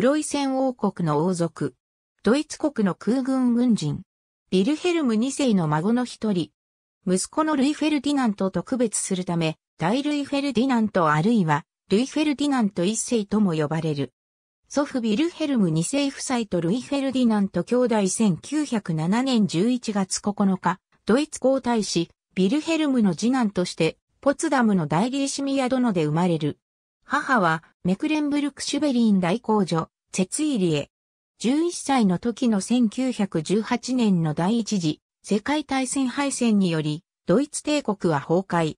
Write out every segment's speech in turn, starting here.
ロイセン王国の王族。ドイツ国の空軍軍人。ビルヘルム2世の孫の一人。息子のルイ・フェルディナントと区別するため、大ルイ・フェルディナントあるいは、ルイ・フェルディナント1世とも呼ばれる。祖父ビルヘルム2世夫妻とルイ・フェルディナント兄弟1907年11月9日、ドイツ皇太子、ビルヘルムの次男として、ポツダムの代理シミヤ殿で生まれる。母は、メクレンブルク・シュベリン大公女、ツェツイリエ。11歳の時の1918年の第一次世界大戦敗戦により、ドイツ帝国は崩壊。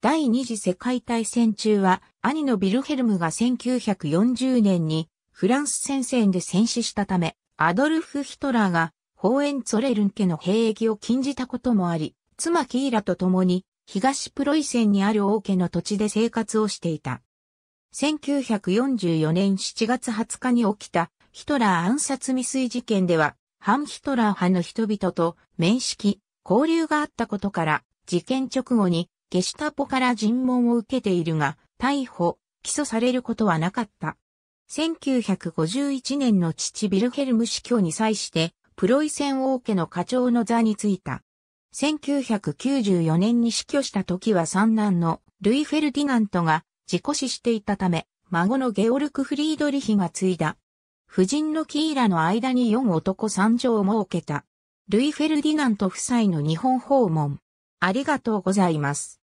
第二次世界大戦中は、兄のビルヘルムが1940年にフランス戦線で戦死したため、アドルフ・ヒトラーが、ホーエンツォレルン家の兵役を禁じたこともあり、妻キーラと共に、東プロイセンにある王家の土地で生活をしていた。1944年7月20日に起きたヒトラー暗殺未遂事件では、反ヒトラー派の人々と面識、交流があったことから、事件直後にゲシュタポから尋問を受けているが、逮捕、起訴されることはなかった。1951年の父ビルヘルム死去に際して、プロイセン王家の課長の座に就いた。1994年に死去した時は三男のルイ・フェルディナントが事故死していたため、孫のゲオルク・フリードリヒが継いだ。夫人のキーラの間に4男3女を設けた。ルイ・フェルディナント夫妻の日本訪問。ありがとうございます。